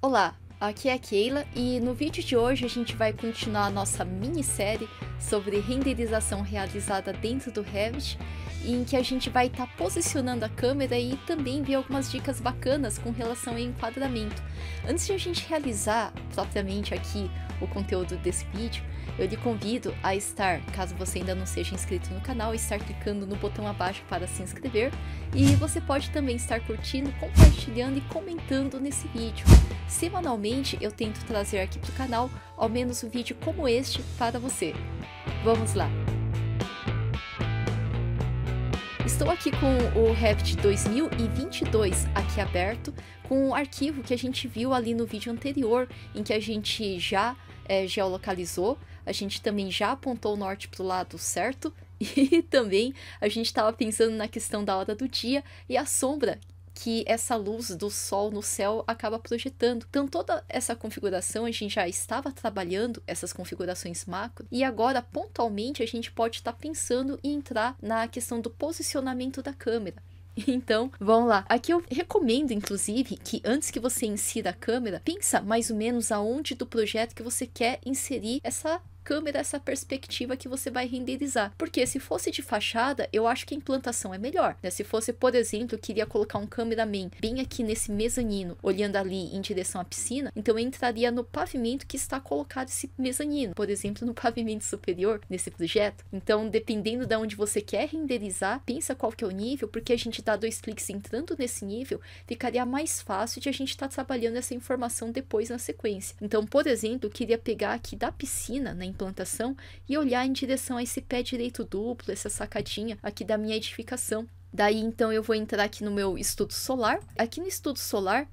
Olá, aqui é a Keila e no vídeo de hoje a gente vai continuar a nossa minissérie sobre renderização realizada dentro do Revit, em que a gente vai estar tá posicionando a câmera e também ver algumas dicas bacanas com relação ao enquadramento. Antes de a gente realizar propriamente aqui o conteúdo desse vídeo, eu lhe convido a estar, caso você ainda não seja inscrito no canal, estar clicando no botão abaixo para se inscrever. E você pode também estar curtindo, compartilhando e comentando nesse vídeo. Semanalmente eu tento trazer aqui para o canal ao menos um vídeo como este para você. Vamos lá! Estou aqui com o Revit 2022 aqui aberto, com o um arquivo que a gente viu ali no vídeo anterior, em que a gente já é, geolocalizou a gente também já apontou o norte para o lado certo e também a gente estava pensando na questão da hora do dia e a sombra que essa luz do sol no céu acaba projetando. Então, toda essa configuração a gente já estava trabalhando, essas configurações macro, e agora, pontualmente, a gente pode estar tá pensando em entrar na questão do posicionamento da câmera. Então, vamos lá. Aqui eu recomendo, inclusive, que antes que você insira a câmera, pensa mais ou menos aonde do projeto que você quer inserir essa câmera essa perspectiva que você vai renderizar. Porque se fosse de fachada, eu acho que a implantação é melhor. Né? Se fosse, por exemplo, eu queria colocar um cameraman bem aqui nesse mezanino, olhando ali em direção à piscina, então eu entraria no pavimento que está colocado esse mezanino, por exemplo, no pavimento superior nesse projeto. Então, dependendo de onde você quer renderizar, pensa qual que é o nível, porque a gente dá dois cliques entrando nesse nível, ficaria mais fácil de a gente estar tá trabalhando essa informação depois na sequência. Então, por exemplo, eu queria pegar aqui da piscina, na né, plantação e olhar em direção a esse pé direito duplo, essa sacadinha aqui da minha edificação. Daí então eu vou entrar aqui no meu estudo solar. Aqui no estudo solar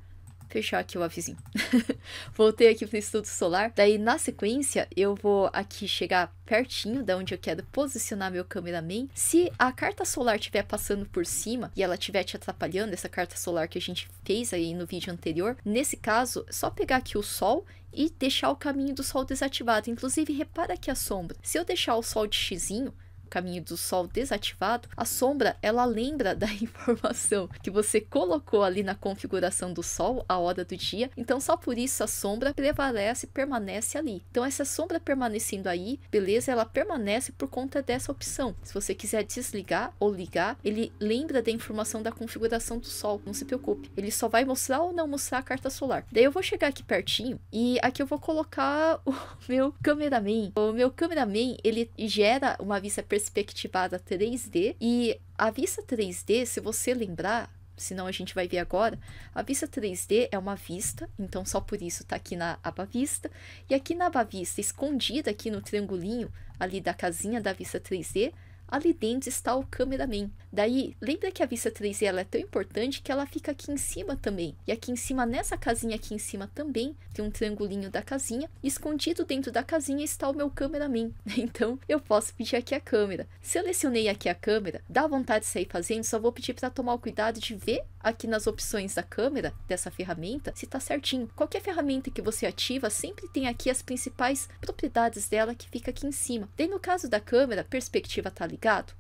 fechar aqui o avizinho Voltei aqui para o estudo solar. Daí, na sequência, eu vou aqui chegar pertinho da onde eu quero posicionar meu cameraman. Se a carta solar estiver passando por cima e ela estiver te atrapalhando, essa carta solar que a gente fez aí no vídeo anterior, nesse caso, é só pegar aqui o sol e deixar o caminho do sol desativado. Inclusive, repara aqui a sombra. Se eu deixar o sol de xizinho, caminho do sol desativado, a sombra ela lembra da informação que você colocou ali na configuração do sol, a hora do dia. Então só por isso a sombra prevalece, permanece ali. Então essa sombra permanecendo aí, beleza? Ela permanece por conta dessa opção. Se você quiser desligar ou ligar, ele lembra da informação da configuração do sol. Não se preocupe. Ele só vai mostrar ou não mostrar a carta solar. Daí eu vou chegar aqui pertinho e aqui eu vou colocar o meu cameraman. O meu cameraman, ele gera uma vista percepção perspectivada 3D. E a vista 3D, se você lembrar, senão a gente vai ver agora, a vista 3D é uma vista, então só por isso está aqui na aba vista. E aqui na aba vista, escondida aqui no triangulinho ali da casinha da vista 3D, Ali dentro está o cameraman. Daí, lembra que a vista 3D ela é tão importante que ela fica aqui em cima também. E aqui em cima, nessa casinha aqui em cima também, tem um triangulinho da casinha. Escondido dentro da casinha está o meu cameraman. Então, eu posso pedir aqui a câmera. Selecionei aqui a câmera, dá vontade de sair fazendo, só vou pedir para tomar o cuidado de ver aqui nas opções da câmera, dessa ferramenta, se está certinho. Qualquer ferramenta que você ativa, sempre tem aqui as principais propriedades dela que fica aqui em cima. Daí, no caso da câmera, perspectiva está ali ligado?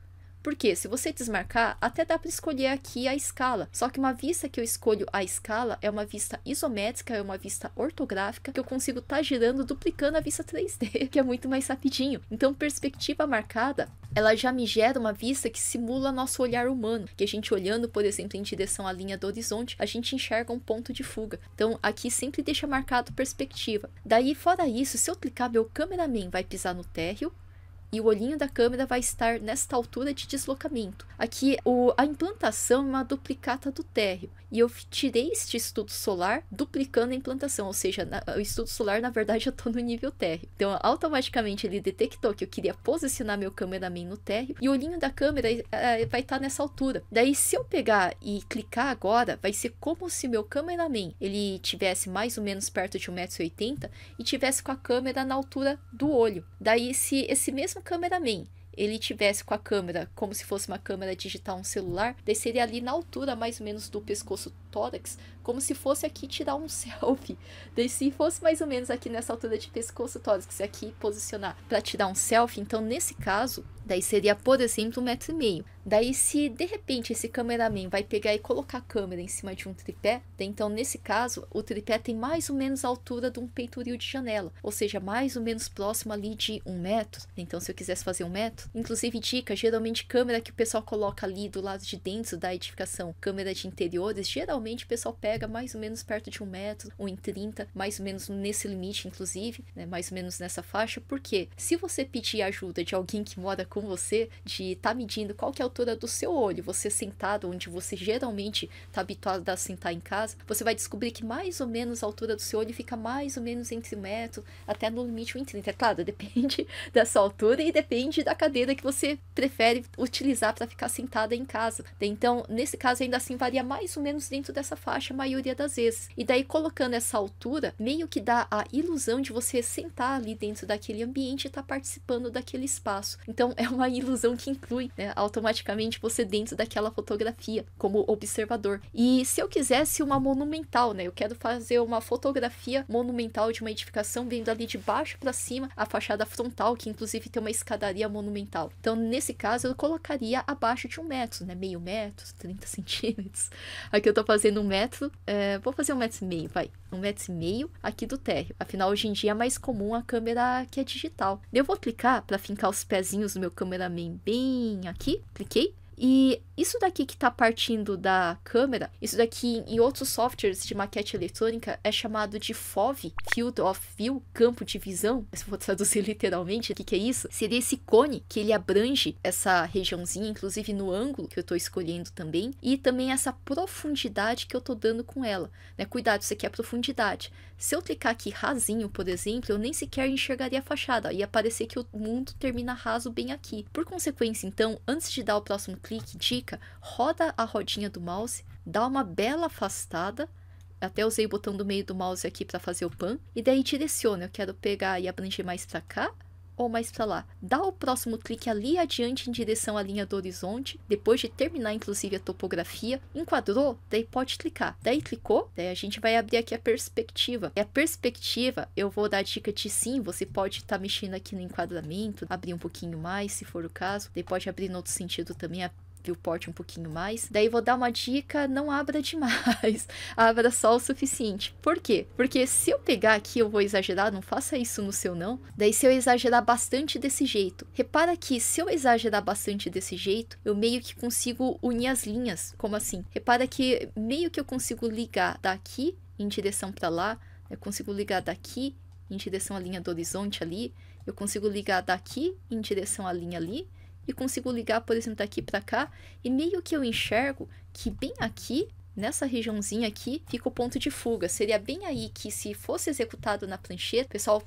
Porque se você desmarcar, até dá para escolher aqui a escala. Só que uma vista que eu escolho a escala é uma vista isométrica, é uma vista ortográfica que eu consigo estar tá girando duplicando a vista 3D, que é muito mais rapidinho. Então, perspectiva marcada, ela já me gera uma vista que simula nosso olhar humano, que a gente olhando, por exemplo, em direção à linha do horizonte, a gente enxerga um ponto de fuga. Então, aqui sempre deixa marcado perspectiva. Daí, fora isso, se eu clicar, meu cameraman vai pisar no térreo e o olhinho da câmera vai estar nesta altura de deslocamento. Aqui o, a implantação é uma duplicata do térreo e eu tirei este estudo solar duplicando a implantação, ou seja, na, o estudo solar na verdade eu estou no nível térreo. Então automaticamente ele detectou que eu queria posicionar meu cameraman no térreo e o olhinho da câmera é, vai estar tá nessa altura. Daí se eu pegar e clicar agora, vai ser como se meu cameraman ele tivesse mais ou menos perto de 1,80m e tivesse com a câmera na altura do olho. Daí se esse mesmo fosse um cameraman, ele tivesse com a câmera como se fosse uma câmera digital, um celular, desceria ali na altura mais ou menos do pescoço tórax, como se fosse aqui tirar um selfie. Daí se fosse mais ou menos aqui nessa altura de pescoço tórax, aqui posicionar para tirar um selfie, então nesse caso, daí seria, por exemplo, um metro e meio. Daí se de repente esse cameraman vai pegar e colocar a câmera em cima de um tripé, daí, então nesse caso, o tripé tem mais ou menos a altura de um peitoril de janela, ou seja, mais ou menos próximo ali de um metro. Então se eu quisesse fazer um metro, inclusive dica, geralmente câmera que o pessoal coloca ali do lado de dentro da edificação, câmera de interiores, geralmente o pessoal pega mais ou menos perto de um metro, ou em 30, mais ou menos nesse limite, inclusive, né? Mais ou menos nessa faixa, porque se você pedir ajuda de alguém que mora com você, de estar tá medindo qual que é a altura do seu olho, você sentado onde você geralmente está habituado a sentar em casa, você vai descobrir que mais ou menos a altura do seu olho fica mais ou menos entre um metro, até no limite 30. É claro, depende da sua altura e depende da cadeira que você prefere utilizar para ficar sentada em casa. Né? Então, nesse caso, ainda assim, varia mais ou menos dentro dessa faixa a maioria das vezes. E daí colocando essa altura, meio que dá a ilusão de você sentar ali dentro daquele ambiente e estar tá participando daquele espaço. Então é uma ilusão que inclui né, automaticamente você dentro daquela fotografia como observador. E se eu quisesse uma monumental, né? Eu quero fazer uma fotografia monumental de uma edificação vendo ali de baixo para cima a fachada frontal, que inclusive tem uma escadaria monumental. Então, nesse caso, eu colocaria abaixo de um metro, né? Meio metro, 30 centímetros. Aqui eu tô fazendo fazendo um metro. É, vou fazer um metro e meio, vai. Um metro e meio aqui do térreo. Afinal, hoje em dia é mais comum a câmera que é digital. Eu vou clicar para fincar os pezinhos do meu cameraman bem aqui. Cliquei. E isso daqui que está partindo da câmera, isso daqui em outros softwares de maquete eletrônica é chamado de FOV, Field of View, campo de visão. Se eu vou traduzir literalmente, o que, que é isso? Seria esse cone que ele abrange essa regiãozinha, inclusive no ângulo que eu estou escolhendo também, e também essa profundidade que eu estou dando com ela. Né? Cuidado, isso aqui é profundidade. Se eu clicar aqui rasinho, por exemplo, eu nem sequer enxergaria a fachada, ó, ia parecer que o mundo termina raso bem aqui. Por consequência, então, antes de dar o próximo clique, dica, roda a rodinha do mouse, dá uma bela afastada, até usei o botão do meio do mouse aqui para fazer o pan, e daí direciona, eu quero pegar e abranger mais para cá, ou mais para lá. Dá o próximo clique ali adiante em direção à linha do horizonte, depois de terminar inclusive a topografia, enquadrou, daí pode clicar. Daí clicou, daí a gente vai abrir aqui a perspectiva. E a perspectiva, eu vou dar a dica de sim, você pode estar tá mexendo aqui no enquadramento, abrir um pouquinho mais se for o caso, daí pode abrir no outro sentido também a o porte um pouquinho mais. Daí vou dar uma dica, não abra demais, abra só o suficiente. Por quê? Porque se eu pegar aqui, eu vou exagerar, não faça isso no seu não. Daí se eu exagerar bastante desse jeito, repara que se eu exagerar bastante desse jeito, eu meio que consigo unir as linhas. Como assim? Repara que meio que eu consigo ligar daqui em direção para lá, eu consigo ligar daqui em direção à linha do horizonte ali, eu consigo ligar daqui em direção à linha ali, e consigo ligar, por exemplo, daqui para cá, e meio que eu enxergo que bem aqui, nessa regiãozinha aqui, fica o ponto de fuga. Seria bem aí que se fosse executado na plancheta, o pessoal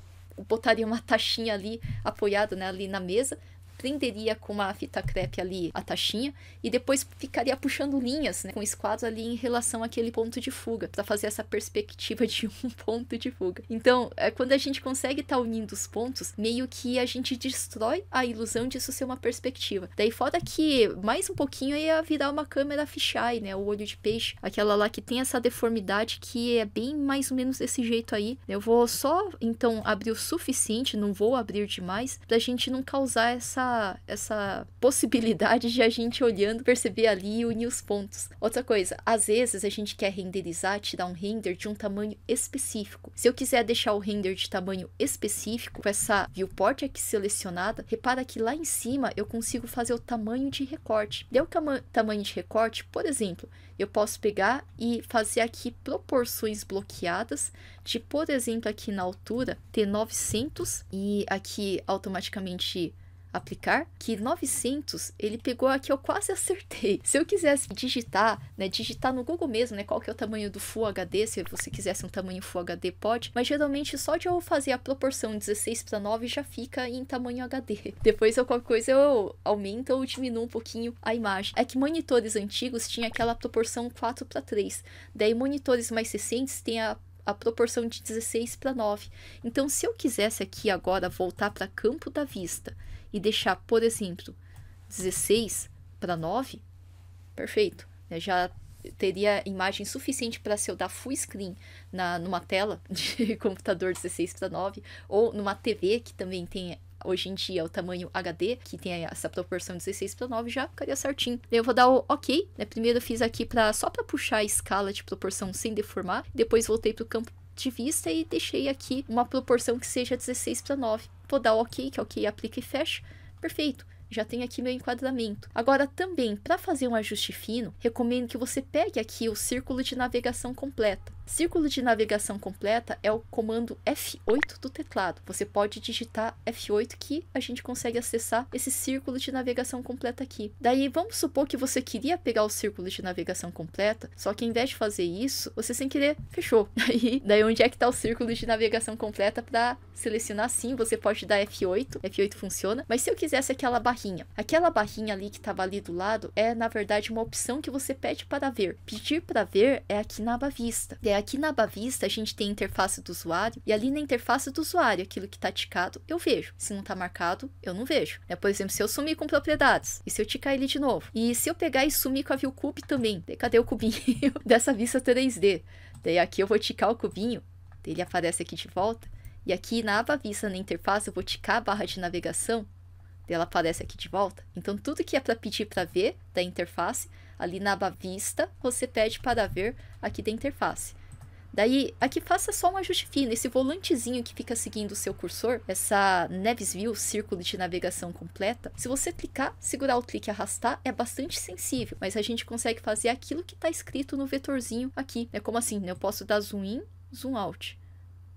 botaria uma taxinha ali apoiado né, ali na mesa, prenderia com uma fita crepe ali a taxinha e depois ficaria puxando linhas, né, com esquadros ali em relação àquele ponto de fuga, para fazer essa perspectiva de um ponto de fuga. Então, é, quando a gente consegue estar tá unindo os pontos, meio que a gente destrói a ilusão disso ser uma perspectiva. Daí fora que mais um pouquinho ia virar uma câmera fisheye, né, o olho de peixe, aquela lá que tem essa deformidade que é bem mais ou menos desse jeito aí. Eu vou só então abrir o suficiente, não vou abrir demais, pra gente não causar essa essa, possibilidade de a gente olhando, perceber ali e unir os pontos. Outra coisa, às vezes a gente quer renderizar, te dar um render de um tamanho específico. Se eu quiser deixar o render de tamanho específico, com essa viewport aqui selecionada, repara que lá em cima eu consigo fazer o tamanho de recorte. Deu o tamanho de recorte, por exemplo, eu posso pegar e fazer aqui proporções bloqueadas de, por exemplo, aqui na altura ter 900 e aqui automaticamente aplicar, que 900 ele pegou aqui, eu quase acertei. Se eu quisesse digitar, né, digitar no Google mesmo, né, qual que é o tamanho do Full HD, se você quisesse um tamanho Full HD pode, mas geralmente só de eu fazer a proporção 16 para 9 já fica em tamanho HD. Depois eu qualquer coisa eu aumento ou diminuo um pouquinho a imagem. É que monitores antigos tinha aquela proporção 4 para 3, daí monitores mais recentes tem a a proporção de 16 para 9. Então, se eu quisesse aqui agora voltar para Campo da Vista e deixar, por exemplo, 16 para 9, perfeito. Eu já teria imagem suficiente para se eu dar full screen na, numa tela de computador 16 para 9 ou numa TV que também tem hoje em dia o tamanho HD, que tem essa proporção 16 para 9, já ficaria certinho. Eu vou dar o OK, né? Primeiro eu fiz aqui para só para puxar a escala de proporção sem deformar, depois voltei para o campo de vista e deixei aqui uma proporção que seja 16 para 9 vou dar OK, que é OK aplica e fecha, perfeito. Já tem aqui meu enquadramento. Agora, também, para fazer um ajuste fino, recomendo que você pegue aqui o círculo de navegação completa Círculo de navegação completa é o comando F8 do teclado. Você pode digitar F8 que a gente consegue acessar esse círculo de navegação completa aqui. Daí, vamos supor que você queria pegar o círculo de navegação completa, só que ao invés de fazer isso, você sem querer fechou. Daí, daí onde é que está o círculo de navegação completa para selecionar sim, você pode dar F8, F8 funciona, mas se eu quisesse aquela barrinha, aquela barrinha ali que estava ali do lado é na verdade uma opção que você pede para ver. Pedir para ver é aqui na aba vista. É aqui na aba vista, a gente tem a interface do usuário, e ali na interface do usuário, aquilo que está ticado, eu vejo. Se não está marcado, eu não vejo. É, por exemplo, se eu sumir com propriedades, e se eu ticar ele de novo, e se eu pegar e sumir com a ViewCube também, cadê o cubinho dessa vista 3D? Daí aqui eu vou ticar o cubinho, ele aparece aqui de volta, e aqui na aba vista na interface eu vou ticar a barra de navegação, ela aparece aqui de volta. Então tudo que é para pedir para ver da interface, ali na aba vista, você pede para ver aqui da interface. Daí, aqui faça só um ajuste fino. Esse volantezinho que fica seguindo o seu cursor, essa Neves View, círculo de navegação completa, se você clicar, segurar o clique e arrastar, é bastante sensível, mas a gente consegue fazer aquilo que está escrito no vetorzinho aqui. É como assim, né? eu posso dar zoom in, zoom out.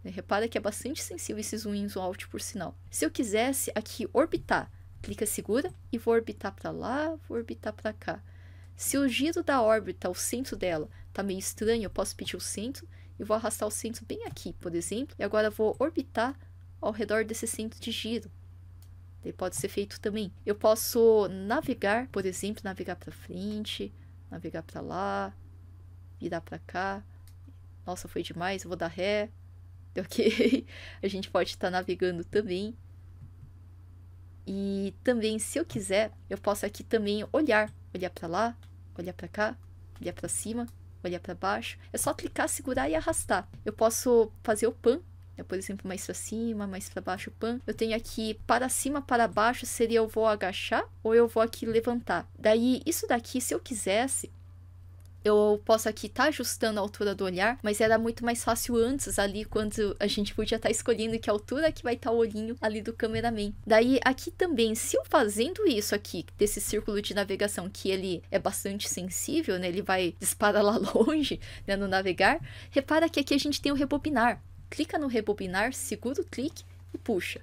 É, repara que é bastante sensível esse zoom in, zoom out, por sinal. Se eu quisesse aqui orbitar, clica segura e vou orbitar para lá, vou orbitar para cá. Se o giro da órbita, o centro dela, tá meio estranho, eu posso pedir o centro e vou arrastar o centro bem aqui, por exemplo, e agora vou orbitar ao redor desse centro de giro. Ele pode ser feito também. Eu posso navegar, por exemplo, navegar para frente, navegar para lá, virar para cá. Nossa, foi demais, eu vou dar ré. Ok. a gente pode estar tá navegando também. E também, se eu quiser, eu posso aqui também olhar, olhar para lá, olhar para cá, olhar para cima olhar para baixo. É só clicar, segurar e arrastar. Eu posso fazer o pan é, por exemplo, mais para cima, mais para baixo, pan. Eu tenho aqui para cima, para baixo, seria eu vou agachar ou eu vou aqui levantar. Daí, isso daqui, se eu quisesse, eu posso aqui estar tá ajustando a altura do olhar, mas era muito mais fácil antes ali, quando a gente podia estar tá escolhendo que altura que vai estar tá o olhinho ali do cameraman. Daí, aqui também, se eu fazendo isso aqui, desse círculo de navegação, que ele é bastante sensível, né? Ele vai disparar lá longe, né? No navegar. Repara que aqui a gente tem o rebobinar. Clica no rebobinar, segura o clique e puxa.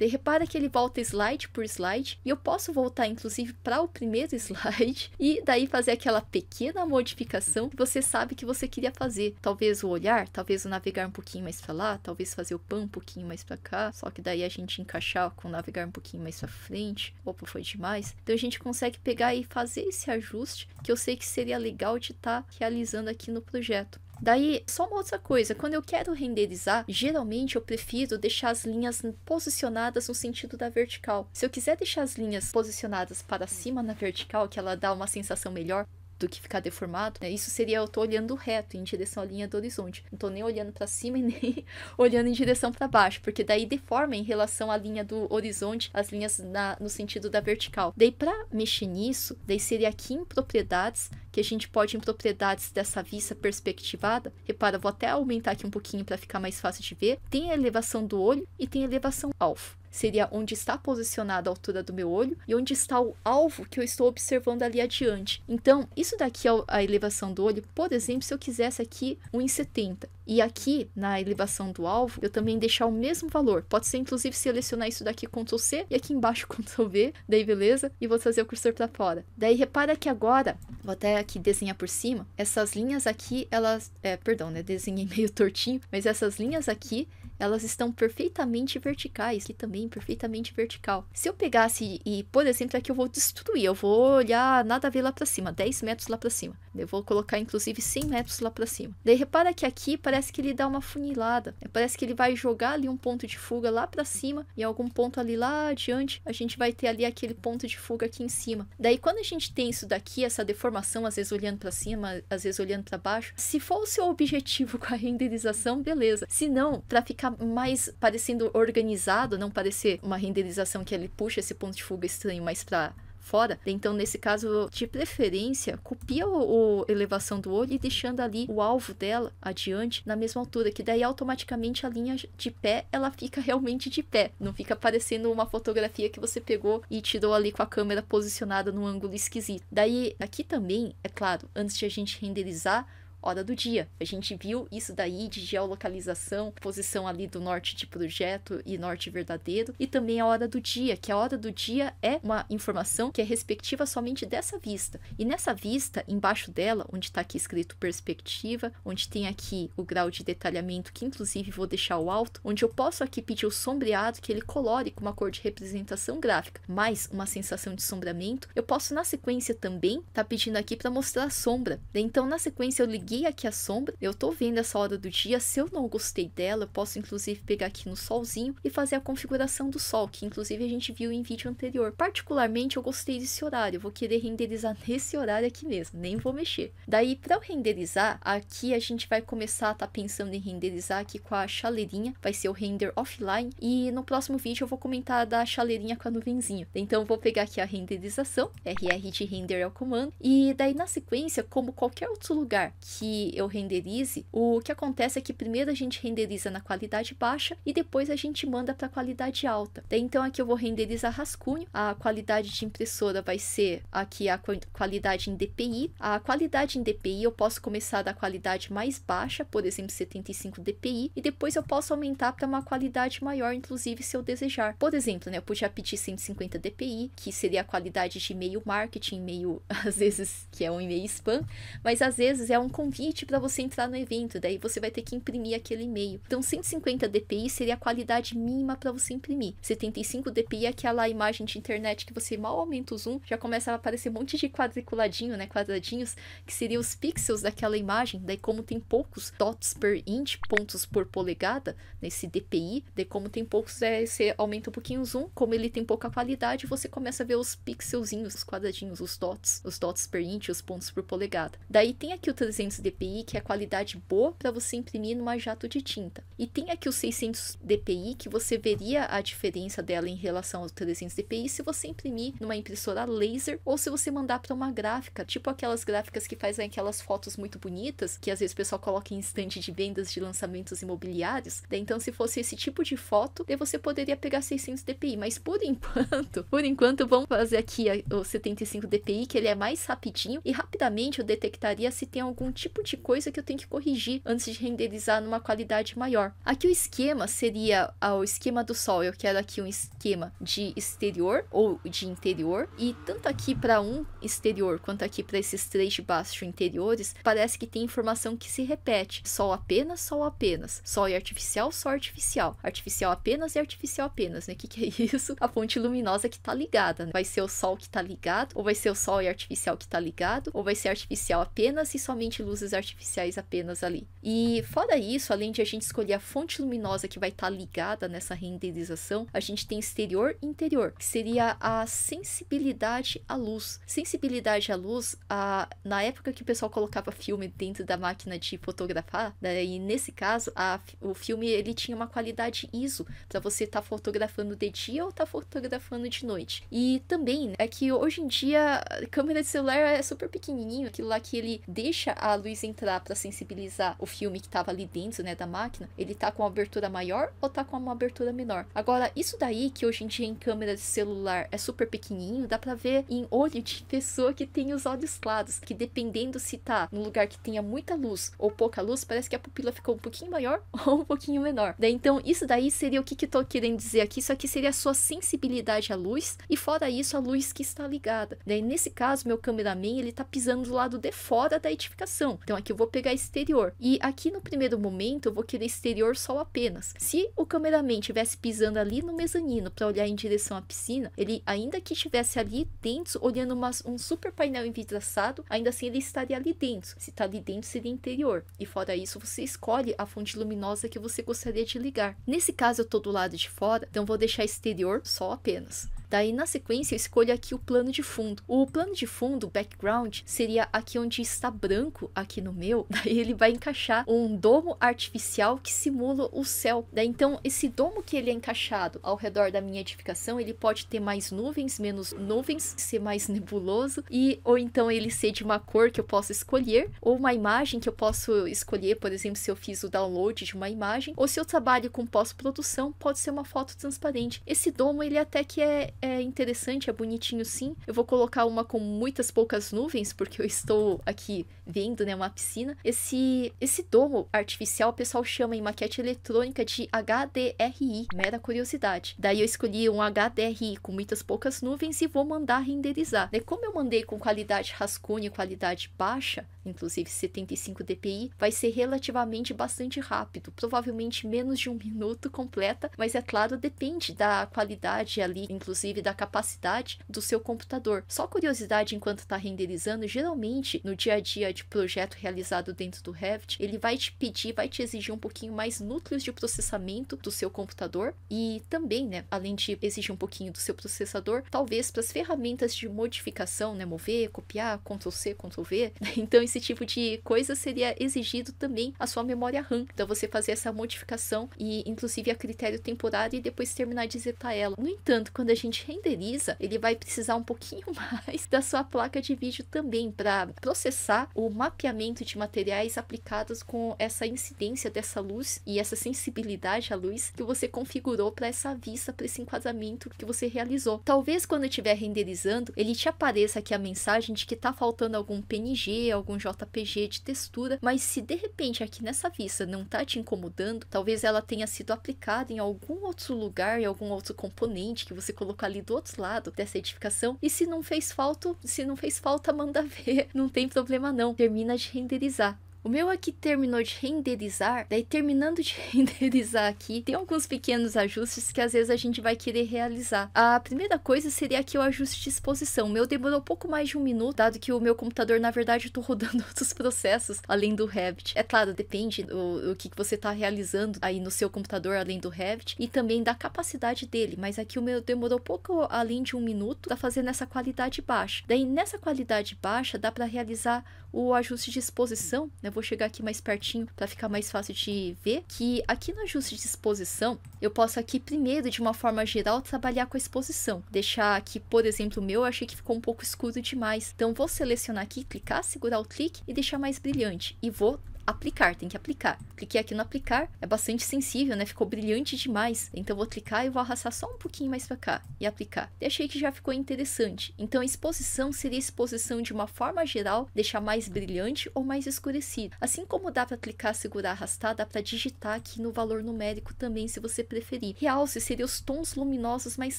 Daí repara que ele volta slide por slide e eu posso voltar inclusive para o primeiro slide e daí fazer aquela pequena modificação que você sabe que você queria fazer. Talvez o olhar, talvez o navegar um pouquinho mais para lá, talvez fazer o pan um pouquinho mais para cá, só que daí a gente encaixar com o navegar um pouquinho mais para frente. Opa, foi demais. Então a gente consegue pegar e fazer esse ajuste que eu sei que seria legal de estar tá realizando aqui no projeto. Daí, só uma outra coisa, quando eu quero renderizar, geralmente eu prefiro deixar as linhas posicionadas no sentido da vertical. Se eu quiser deixar as linhas posicionadas para cima na vertical, que ela dá uma sensação melhor, do que ficar deformado, né? Isso seria eu tô olhando reto em direção à linha do horizonte. Não tô nem olhando para cima e nem olhando em direção para baixo, porque daí deforma em relação à linha do horizonte, as linhas na, no sentido da vertical. Daí para mexer nisso, daí seria aqui em propriedades que a gente pode em propriedades dessa vista perspectivada, repara, vou até aumentar aqui um pouquinho para ficar mais fácil de ver, tem a elevação do olho e tem a elevação alvo. Seria onde está posicionada a altura do meu olho e onde está o alvo que eu estou observando ali adiante. Então, isso daqui é a elevação do olho. Por exemplo, se eu quisesse aqui 1,70 e aqui na elevação do alvo, eu também deixar o mesmo valor. Pode ser, inclusive, selecionar isso daqui Ctrl C e aqui embaixo Ctrl V, daí beleza, e vou trazer o cursor para fora. Daí repara que agora, vou até aqui que desenha por cima, essas linhas aqui, elas. É, perdão, né? Desenhei meio tortinho, mas essas linhas aqui, elas estão perfeitamente verticais, que também perfeitamente vertical. Se eu pegasse e, por exemplo, aqui é eu vou destruir, eu vou olhar nada a ver lá para cima, 10 metros lá para cima. Eu vou colocar inclusive 100 metros lá para cima. Daí repara que aqui parece que ele dá uma funilada, é, parece que ele vai jogar ali um ponto de fuga lá para cima e algum ponto ali lá adiante, a gente vai ter ali aquele ponto de fuga aqui em cima. Daí quando a gente tem isso daqui, essa deformação, às vezes olhando para cima, às vezes olhando para baixo, se for o seu objetivo com a renderização, beleza. Se não, para ficar mais parecendo organizado, não parecer uma renderização que ele puxa esse ponto de fuga estranho mais para fora. Então, nesse caso, de preferência, copia o, o, elevação do olho e deixando ali o alvo dela adiante na mesma altura, que daí automaticamente a linha de pé ela fica realmente de pé, não fica parecendo uma fotografia que você pegou e tirou ali com a câmera posicionada num ângulo esquisito. Daí, aqui também, é claro, antes de a gente renderizar, hora do dia. A gente viu isso daí de geolocalização, posição ali do norte de projeto e norte verdadeiro, e também a hora do dia, que a hora do dia é uma informação que é respectiva somente dessa vista. E nessa vista, embaixo dela, onde está aqui escrito perspectiva, onde tem aqui o grau de detalhamento, que inclusive vou deixar o alto, onde eu posso aqui pedir o sombreado que ele colore com uma cor de representação gráfica, mais uma sensação de sombramento. Eu posso na sequência também tá pedindo aqui para mostrar a sombra. Então na sequência eu liguei peguei aqui a sombra, eu tô vendo essa hora do dia, se eu não gostei dela, eu posso inclusive pegar aqui no solzinho e fazer a configuração do sol, que inclusive a gente viu em vídeo anterior. Particularmente eu gostei desse horário, eu vou querer renderizar nesse horário aqui mesmo, nem vou mexer. Daí para eu renderizar, aqui a gente vai começar a tá pensando em renderizar aqui com a chaleirinha, vai ser o render offline e no próximo vídeo eu vou comentar da chaleirinha com a nuvenzinha. Então eu vou pegar aqui a renderização, rr de render é o comando, e daí na sequência, como qualquer outro lugar que que eu renderize, o que acontece é que primeiro a gente renderiza na qualidade baixa e depois a gente manda para qualidade alta. então aqui eu vou renderizar rascunho, a qualidade de impressora vai ser aqui a qualidade em DPI. A qualidade em DPI eu posso começar da qualidade mais baixa, por exemplo, 75 DPI, e depois eu posso aumentar para uma qualidade maior, inclusive se eu desejar. Por exemplo, né, eu podia pedir 150 DPI, que seria a qualidade de e-mail marketing, e-mail às vezes que é um e-mail spam, mas às vezes é um convite para tipo, você entrar no evento, daí você vai ter que imprimir aquele e-mail. Então 150 dpi seria a qualidade mínima para você imprimir. 75 dpi é aquela imagem de internet que você mal aumenta o zoom, já começa a aparecer um monte de quadriculadinho, né, quadradinhos, que seriam os pixels daquela imagem, daí como tem poucos dots per inch, pontos por polegada, nesse dpi, daí como tem poucos, é, você aumenta um pouquinho o zoom, como ele tem pouca qualidade, você começa a ver os pixelzinhos, os quadradinhos, os dots, os dots per inch, os pontos por polegada. Daí tem aqui o 300 DPI, que é a qualidade boa para você imprimir numa jato de tinta. E tem aqui o 600 DPI, que você veria a diferença dela em relação ao 300 DPI se você imprimir numa impressora laser ou se você mandar para uma gráfica, tipo aquelas gráficas que fazem aquelas fotos muito bonitas, que às vezes o pessoal coloca em estante de vendas de lançamentos imobiliários. Né? então, se fosse esse tipo de foto, daí você poderia pegar 600 DPI, mas por enquanto, por enquanto, vamos fazer aqui o 75 DPI, que ele é mais rapidinho e rapidamente eu detectaria se tem algum tipo tipo de coisa que eu tenho que corrigir antes de renderizar numa qualidade maior. Aqui o esquema seria ah, o esquema do sol. Eu quero aqui um esquema de exterior ou de interior. E tanto aqui para um exterior quanto aqui para esses três de baixo interiores, parece que tem informação que se repete. Sol apenas, sol apenas. Sol e artificial, sol artificial. Artificial apenas e artificial apenas, né? O que, que é isso? A fonte luminosa que tá ligada. Né? Vai ser o sol que tá ligado, ou vai ser o sol e artificial que tá ligado, ou vai ser artificial apenas e somente luz luzes artificiais apenas ali. E fora isso, além de a gente escolher a fonte luminosa que vai estar tá ligada nessa renderização, a gente tem exterior e interior, que seria a sensibilidade à luz. Sensibilidade à luz, a... na época que o pessoal colocava filme dentro da máquina de fotografar, daí né, nesse caso, a... o filme ele tinha uma qualidade ISO para você estar tá fotografando de dia ou estar tá fotografando de noite. E também é que hoje em dia a câmera de celular é super pequenininho, aquilo lá que ele deixa a luz Luiz entrar para sensibilizar o filme que estava ali dentro, né, da máquina, ele tá com uma abertura maior ou tá com uma abertura menor. Agora, isso daí que hoje em dia em câmera de celular é super pequenininho, dá para ver em olho de pessoa que tem os olhos claros, que dependendo se tá num lugar que tenha muita luz ou pouca luz, parece que a pupila ficou um pouquinho maior ou um pouquinho menor. Daí, né? então, isso daí seria o que que tô querendo dizer aqui, isso aqui seria a sua sensibilidade à luz e fora isso a luz que está ligada. Daí, né? nesse caso, meu cameraman, ele tá pisando do lado de fora da edificação. Então aqui eu vou pegar exterior. E aqui no primeiro momento eu vou querer exterior sol apenas. Se o cameraman estivesse pisando ali no mezanino para olhar em direção à piscina, ele ainda que estivesse ali dentro, olhando uma, um super painel envidraçado, ainda assim ele estaria ali dentro. Se está ali dentro, seria interior. E fora isso, você escolhe a fonte luminosa que você gostaria de ligar. Nesse caso, eu estou do lado de fora, então vou deixar exterior só apenas. Daí, na sequência, eu escolho aqui o plano de fundo. O plano de fundo, background, seria aqui onde está branco, aqui no meu. Daí ele vai encaixar um domo artificial que simula o céu. Daí, então, esse domo que ele é encaixado ao redor da minha edificação, ele pode ter mais nuvens, menos nuvens, ser mais nebuloso, e ou então ele ser de uma cor que eu posso escolher, ou uma imagem que eu posso escolher, por exemplo, se eu fiz o download de uma imagem, ou se eu trabalho com pós-produção, pode ser uma foto transparente. Esse domo, ele até que é é interessante, é bonitinho sim. Eu vou colocar uma com muitas poucas nuvens, porque eu estou aqui vendo, né, uma piscina. Esse, esse domo artificial, o pessoal chama em maquete eletrônica de HDRI, mera curiosidade. Daí eu escolhi um HDRI com muitas poucas nuvens e vou mandar renderizar. Né, como eu mandei com qualidade rascunho e qualidade baixa, inclusive 75 dpi, vai ser relativamente bastante rápido, provavelmente menos de um minuto completa, mas é claro, depende da qualidade ali, inclusive da capacidade do seu computador. Só curiosidade enquanto está renderizando, geralmente no dia a dia de projeto realizado dentro do Revit, ele vai te pedir, vai te exigir um pouquinho mais núcleos de processamento do seu computador e também, né, além de exigir um pouquinho do seu processador, talvez para as ferramentas de modificação, né, mover, copiar, Ctrl C, Ctrl V. Né? Então esse tipo de coisa seria exigido também a sua memória RAM. Então você fazer essa modificação e inclusive a critério temporário e depois terminar de zetar ela. No entanto, quando a gente renderiza, ele vai precisar um pouquinho mais da sua placa de vídeo também para processar o mapeamento de materiais aplicados com essa incidência dessa luz e essa sensibilidade à luz que você configurou para essa vista, para esse enquadramento que você realizou. Talvez quando estiver renderizando, ele te apareça aqui a mensagem de que está faltando algum PNG, algum JPG de textura, mas se de repente aqui nessa vista não tá te incomodando, talvez ela tenha sido aplicada em algum outro lugar, em algum outro componente que você colocou ali do outro lado dessa edificação, e se não fez falta, se não fez falta, manda ver, não tem problema não, termina de renderizar. O meu aqui é terminou de renderizar, daí terminando de renderizar aqui, tem alguns pequenos ajustes que às vezes a gente vai querer realizar. A primeira coisa seria aqui o ajuste de exposição. O meu demorou pouco mais de um minuto, dado que o meu computador, na verdade, eu tô rodando outros processos além do Revit. É claro, depende do, do que, você tá realizando aí no seu computador além do Revit e também da capacidade dele, mas aqui o meu demorou pouco além de um minuto, tá fazendo essa qualidade baixa. Daí nessa qualidade baixa dá para realizar o ajuste de exposição, né? Vou chegar aqui mais pertinho para ficar mais fácil de ver, que aqui no ajuste de exposição, eu posso aqui primeiro, de uma forma geral, trabalhar com a exposição. Deixar aqui, por exemplo, o meu, eu achei que ficou um pouco escuro demais. Então, vou selecionar aqui, clicar, segurar o clique e deixar mais brilhante. E vou aplicar, tem que aplicar. Cliquei aqui no aplicar, é bastante sensível, né? Ficou brilhante demais. Então vou clicar e vou arrastar só um pouquinho mais para cá e aplicar. E achei que já ficou interessante. Então a exposição seria exposição de uma forma geral, deixar mais brilhante ou mais escurecido. Assim como dá para clicar, segurar, arrastar, dá para digitar aqui no valor numérico também, se você preferir. Realce seria os tons luminosos mais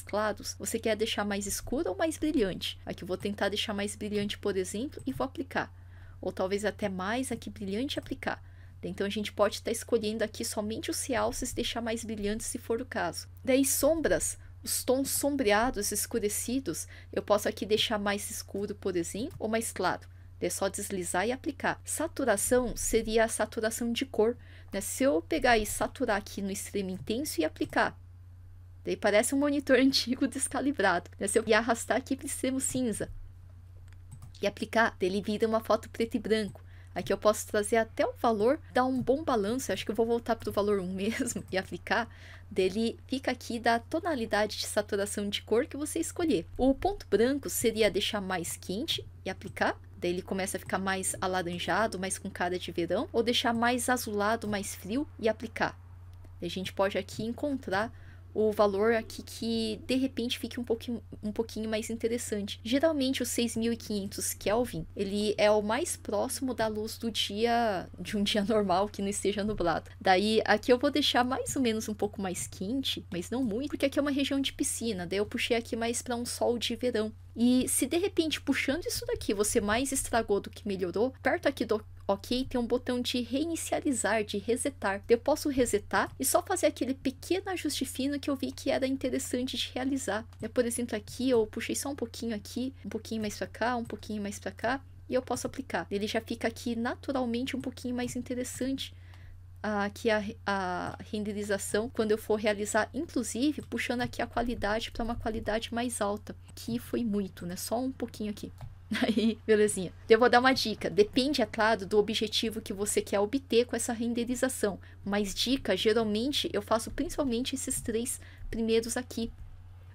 claros. Você quer deixar mais escuro ou mais brilhante? Aqui eu vou tentar deixar mais brilhante, por exemplo, e vou aplicar ou talvez até mais a que brilhante aplicar. Então a gente pode estar tá escolhendo aqui somente os realces e deixar mais brilhantes se for o caso. Daí sombras, os tons sombreados, escurecidos, eu posso aqui deixar mais escuro, por exemplo, ou mais claro. É só deslizar e aplicar. Saturação seria a saturação de cor. Né? Se eu pegar e saturar aqui no extremo intenso e aplicar, daí parece um monitor antigo descalibrado. Né? Se eu arrastar aqui para o extremo cinza, e aplicar, dele vira uma foto preto e branco. Aqui eu posso trazer até o valor, dar um bom balanço, acho que eu vou voltar para o valor 1 mesmo e aplicar, dele fica aqui da tonalidade de saturação de cor que você escolher. O ponto branco seria deixar mais quente e aplicar, daí ele começa a ficar mais alaranjado, mais com cara de verão, ou deixar mais azulado, mais frio e aplicar. A gente pode aqui encontrar o valor aqui que de repente fique um pouquinho, um pouquinho mais interessante. Geralmente o 6500 Kelvin, é ele é o mais próximo da luz do dia, de um dia normal que não esteja nublado. Daí aqui eu vou deixar mais ou menos um pouco mais quente, mas não muito, porque aqui é uma região de piscina, daí eu puxei aqui mais para um sol de verão. E se de repente puxando isso daqui você mais estragou do que melhorou, perto aqui do ok? Tem um botão de reinicializar, de resetar. Eu posso resetar e só fazer aquele pequeno ajuste fino que eu vi que era interessante de realizar. Por exemplo, aqui eu puxei só um pouquinho aqui, um pouquinho mais para cá, um pouquinho mais para cá e eu posso aplicar. Ele já fica aqui naturalmente um pouquinho mais interessante aqui a, a, renderização quando eu for realizar, inclusive puxando aqui a qualidade para uma qualidade mais alta, que foi muito, né? Só um pouquinho aqui. Aí, belezinha. Então, eu vou dar uma dica. Depende, é claro, do objetivo que você quer obter com essa renderização. Mas dica, geralmente, eu faço principalmente esses três primeiros aqui,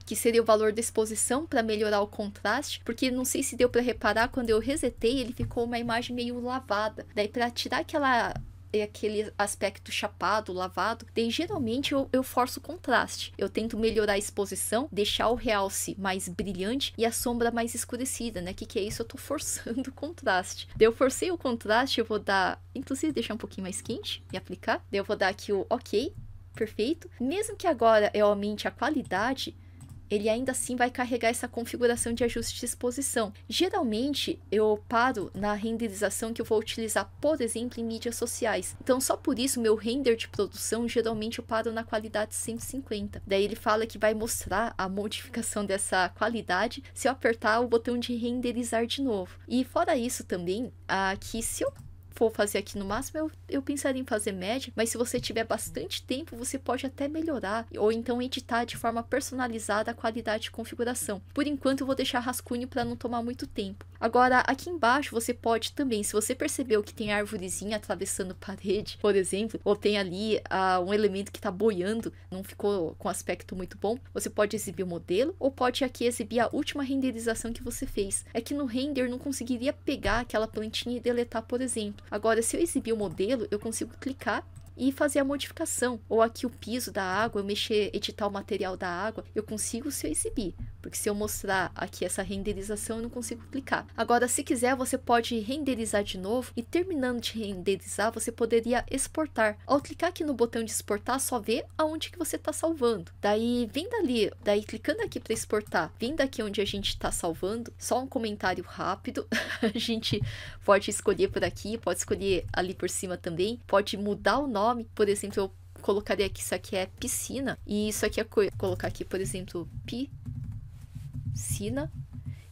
que seria o valor da exposição para melhorar o contraste, porque não sei se deu para reparar quando eu resetei, ele ficou uma imagem meio lavada. Daí para tirar aquela é aquele aspecto chapado, lavado, daí geralmente eu, eu forço o contraste. Eu tento melhorar a exposição, deixar o realce mais brilhante e a sombra mais escurecida, né? Que que é isso? Eu tô forçando o contraste. Daí eu forcei o contraste, eu vou dar, inclusive deixar um pouquinho mais quente e aplicar. Daí eu vou dar aqui o ok, perfeito. Mesmo que agora eu aumente a qualidade, ele ainda assim vai carregar essa configuração de ajuste de exposição. Geralmente, eu paro na renderização que eu vou utilizar, por exemplo, em mídias sociais. Então, só por isso, meu render de produção, geralmente eu paro na qualidade 150. Daí ele fala que vai mostrar a modificação dessa qualidade se eu apertar o botão de renderizar de novo. E fora isso também, aqui se eu for fazer aqui no máximo, eu, eu pensaria em fazer média, mas se você tiver bastante tempo, você pode até melhorar, ou então editar de forma personalizada a qualidade de configuração. Por enquanto, eu vou deixar rascunho para não tomar muito tempo. Agora, aqui embaixo você pode também, se você percebeu que tem árvorezinha atravessando parede, por exemplo, ou tem ali ah, um elemento que está boiando, não ficou com aspecto muito bom, você pode exibir o modelo ou pode aqui exibir a última renderização que você fez. É que no render não conseguiria pegar aquela plantinha e deletar, por exemplo. Agora, se eu exibir o modelo, eu consigo clicar e fazer a modificação. Ou aqui o piso da água, eu mexer, editar o material da água, eu consigo se eu exibir porque se eu mostrar aqui essa renderização, eu não consigo clicar. Agora, se quiser, você pode renderizar de novo e terminando de renderizar, você poderia exportar. Ao clicar aqui no botão de exportar, só vê aonde que você está salvando. Daí, vindo ali, daí clicando aqui para exportar, vem daqui onde a gente está salvando, só um comentário rápido, a gente pode escolher por aqui, pode escolher ali por cima também, pode mudar o nome, por exemplo, eu colocaria aqui isso aqui é piscina, e isso aqui é colocar aqui, por exemplo, pi. Sina.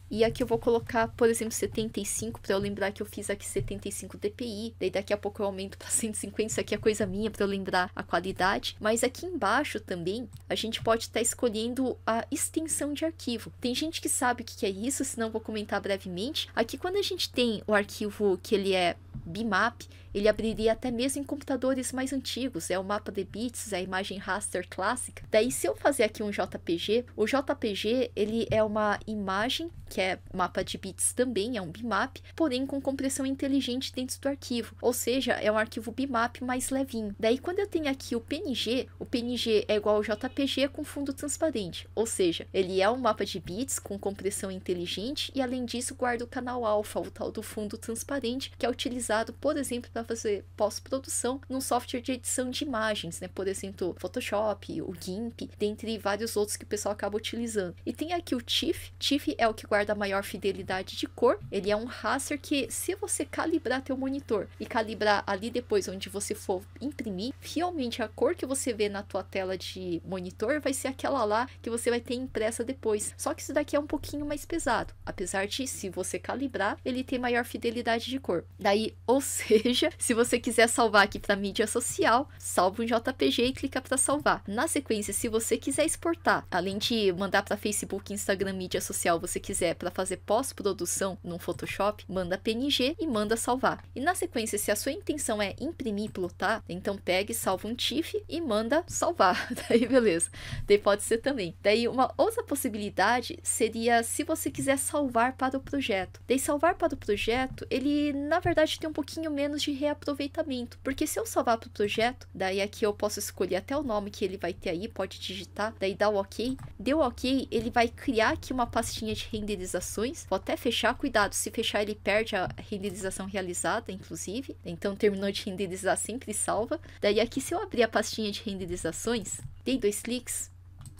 E aqui eu vou colocar, por exemplo, 75 para eu lembrar que eu fiz aqui 75 dpi. Daí daqui a pouco eu aumento para 150, isso aqui é coisa minha para eu lembrar a qualidade. Mas aqui embaixo também a gente pode estar tá escolhendo a extensão de arquivo. Tem gente que sabe o que é isso, senão vou comentar brevemente. Aqui quando a gente tem o arquivo que ele é bimap, ele abriria até mesmo em computadores mais antigos, é o mapa de bits, é a imagem raster clássica. Daí se eu fazer aqui um JPG, o JPG ele é uma imagem que é mapa de bits também, é um bimap, porém com compressão inteligente dentro do arquivo, ou seja, é um arquivo bimap mais levinho. Daí quando eu tenho aqui o PNG, o PNG é igual ao JPG com fundo transparente, ou seja, ele é um mapa de bits com compressão inteligente e além disso guarda o canal alfa, o tal do fundo transparente, que é utilizado, por exemplo, para fazer pós-produção num software de edição de imagens, né? Por exemplo, Photoshop, o GIMP, dentre vários outros que o pessoal acaba utilizando. E tem aqui o TIFF. TIFF é o que guarda a maior fidelidade de cor. Ele é um raster que, se você calibrar teu monitor e calibrar ali depois onde você for imprimir, realmente a cor que você vê na tua tela de monitor vai ser aquela lá que você vai ter impressa depois. Só que isso daqui é um pouquinho mais pesado, apesar de se você calibrar, ele ter maior fidelidade de cor. Daí, ou seja, se você quiser salvar aqui para mídia social, salva um JPG e clica para salvar. Na sequência, se você quiser exportar, além de mandar para Facebook, Instagram, mídia social, você quiser para fazer pós-produção no Photoshop, manda PNG e manda salvar. E na sequência, se a sua intenção é imprimir e plotar, então pegue, salva um TIFF e manda salvar. Daí beleza. Daí pode ser também. Daí uma outra possibilidade seria se você quiser salvar para o projeto. Daí salvar para o projeto, ele na verdade tem um pouquinho menos de reaproveitamento. Porque se eu salvar para o projeto, daí aqui eu posso escolher até o nome que ele vai ter aí, pode digitar, daí dá o OK. Deu OK, ele vai criar aqui uma pastinha de renderizações. Vou até fechar, cuidado, se fechar ele perde a renderização realizada, inclusive. Então terminou de renderizar, sempre salva. Daí aqui se eu abrir a pastinha de renderizações, dei dois cliques,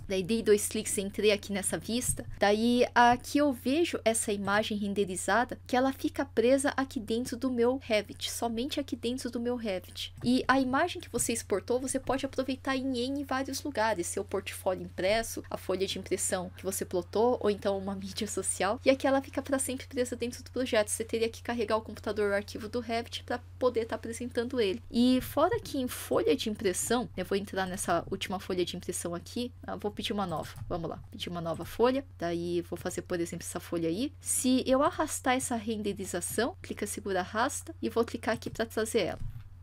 Daí dei dois cliques e entrei aqui nessa vista. Daí aqui eu vejo essa imagem renderizada que ela fica presa aqui dentro do meu Revit, somente aqui dentro do meu Revit. E a imagem que você exportou, você pode aproveitar em N vários lugares, seu portfólio impresso, a folha de impressão que você plotou, ou então uma mídia social, e aqui ela fica para sempre presa dentro do projeto. Você teria que carregar o computador o arquivo do Revit para poder estar tá apresentando ele. E fora que em folha de impressão, eu vou entrar nessa última folha de impressão aqui, vou pedir uma nova. Vamos lá, pedir uma nova folha. Daí vou fazer, por exemplo, essa folha aí. Se eu arrastar essa renderização, clica, segura, arrasta e vou clicar aqui para trazer ela.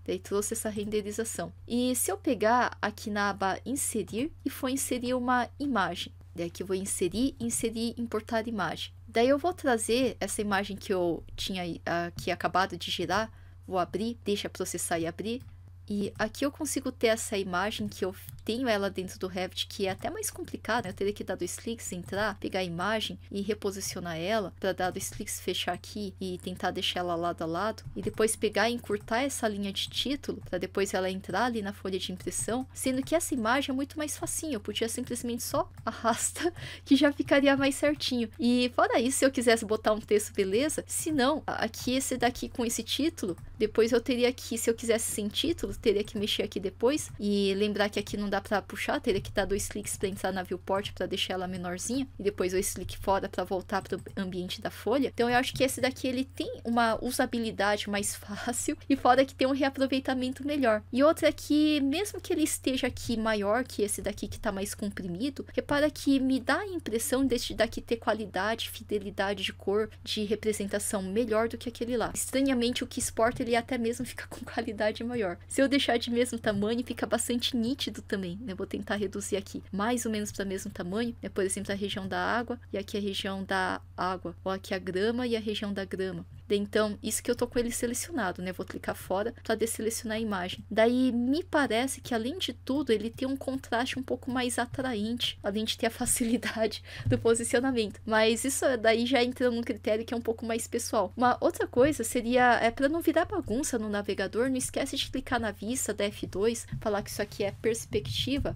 Daí trouxe essa renderização. E se eu pegar aqui na aba inserir e for inserir uma imagem. Daí aqui eu vou inserir, inserir, importar imagem. Daí eu vou trazer essa imagem que eu tinha aqui é acabado de girar. Vou abrir, deixa processar e abrir. E aqui eu consigo ter essa imagem que eu tenho ela dentro do Revit, que é até mais complicado, né? Eu teria que dar dois cliques, entrar, pegar a imagem e reposicionar ela, para dar dois cliques, fechar aqui e tentar deixar ela lado a lado, e depois pegar e encurtar essa linha de título, para depois ela entrar ali na folha de impressão, sendo que essa imagem é muito mais facinho, eu podia simplesmente só arrasta, que já ficaria mais certinho. E fora isso, se eu quisesse botar um texto, beleza, se não, aqui esse daqui com esse título, depois eu teria que, se eu quisesse sem título, teria que mexer aqui depois, e lembrar que aqui não dá pra puxar, teria que dar dois cliques pra entrar na viewport pra deixar ela menorzinha, e depois dois cliques fora pra voltar pro ambiente da folha. Então eu acho que esse daqui ele tem uma usabilidade mais fácil, e fora que tem um reaproveitamento melhor. E outra é que, mesmo que ele esteja aqui maior que esse daqui que tá mais comprimido, repara que me dá a impressão deste daqui ter qualidade, fidelidade de cor, de representação melhor do que aquele lá. Estranhamente, o que exporta ele até mesmo fica com qualidade maior. Se eu deixar de mesmo tamanho, fica bastante nítido também também, né? Vou tentar reduzir aqui mais ou menos para o mesmo tamanho, né? Por exemplo, a região da água e aqui a região da água, ou aqui a grama e a região da grama. Então, isso que eu tô com ele selecionado, né? Vou clicar fora para desselecionar a imagem. Daí, me parece que além de tudo, ele tem um contraste um pouco mais atraente, além de ter a facilidade do posicionamento. Mas isso daí já entra num critério que é um pouco mais pessoal. Uma outra coisa seria, é para não virar bagunça no navegador, não esquece de clicar na vista da F2, falar que isso aqui é perspectiva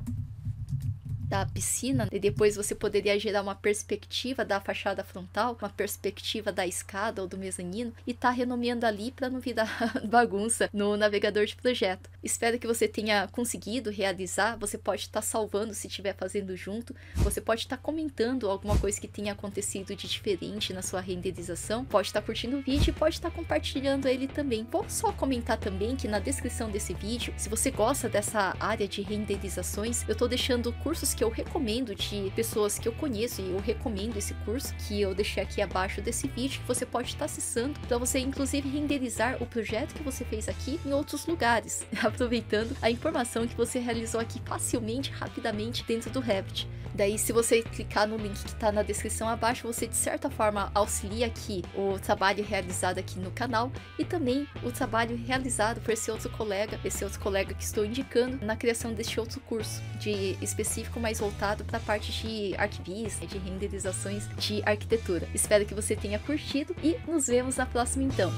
da piscina e depois você poderia gerar uma perspectiva da fachada frontal, uma perspectiva da escada ou do mezanino e tá renomeando ali para não virar bagunça no navegador de projeto. Espero que você tenha conseguido realizar. Você pode estar tá salvando se estiver fazendo junto. Você pode estar tá comentando alguma coisa que tenha acontecido de diferente na sua renderização. Pode estar tá curtindo o vídeo e pode estar compartilhando ele também. Vou só comentar também que na descrição desse vídeo, se você gosta dessa área de renderizações, eu estou deixando cursos que eu recomendo de pessoas que eu conheço e eu recomendo esse curso que eu deixei aqui abaixo desse vídeo que você pode estar acessando para você inclusive renderizar o projeto que você fez aqui em outros lugares. aproveitando a informação que você realizou aqui facilmente, rapidamente dentro do Revit. Daí, se você clicar no link que está na descrição abaixo, você de certa forma auxilia aqui o trabalho realizado aqui no canal e também o trabalho realizado por esse outro colega, esse outro colega que estou indicando na criação deste outro curso, de específico mais voltado para a parte de arquivista, de renderizações de arquitetura. Espero que você tenha curtido e nos vemos na próxima então.